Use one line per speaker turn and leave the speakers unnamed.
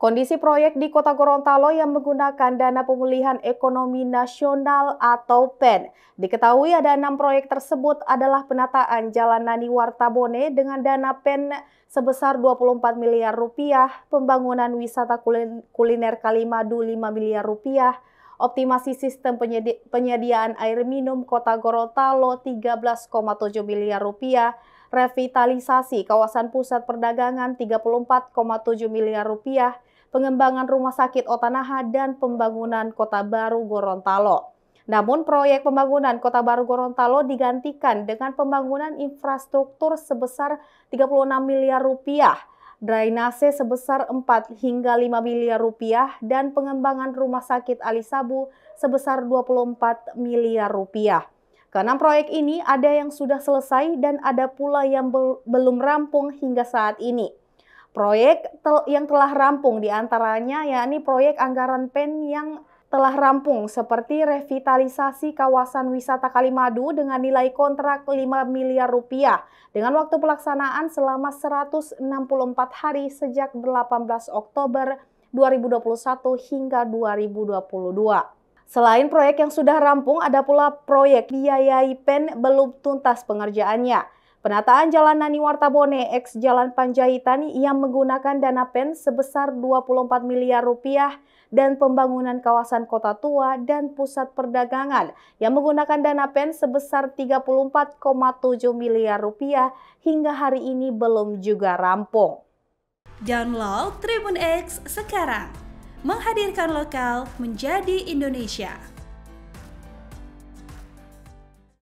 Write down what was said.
Kondisi proyek di Kota Gorontalo yang menggunakan Dana Pemulihan Ekonomi Nasional atau PEN. Diketahui ada enam proyek tersebut adalah penataan Jalan Nani Wartabone dengan dana PEN sebesar 24 miliar rupiah, pembangunan wisata kuliner Kalimadu 5 miliar rupiah, optimasi sistem penyedi penyediaan air minum Kota Gorontalo 13,7 miliar rupiah, revitalisasi kawasan pusat perdagangan 34,7 miliar rupiah, pengembangan rumah sakit Otanaha, dan pembangunan Kota Baru Gorontalo. Namun proyek pembangunan Kota Baru Gorontalo digantikan dengan pembangunan infrastruktur sebesar 36 miliar rupiah, drainase sebesar 4 hingga 5 miliar rupiah, dan pengembangan rumah sakit Alisabu sebesar 24 miliar rupiah. Karena proyek ini ada yang sudah selesai dan ada pula yang belum rampung hingga saat ini. Proyek tel yang telah rampung diantaranya yakni proyek anggaran PEN yang telah rampung seperti revitalisasi kawasan wisata Kalimadu dengan nilai kontrak 5 miliar rupiah dengan waktu pelaksanaan selama 164 hari sejak 18 Oktober 2021 hingga 2022. Selain proyek yang sudah rampung, ada pula proyek biayai PEN belum tuntas pengerjaannya Penataan Jalan Nani Wartabone X Jalan Panjaitan yang menggunakan dana PEN sebesar 24 miliar rupiah dan pembangunan kawasan kota tua dan pusat perdagangan yang menggunakan dana PEN sebesar 34,7 miliar rupiah hingga hari ini belum juga rampung.
Download Tribun X sekarang. Menghadirkan lokal menjadi Indonesia.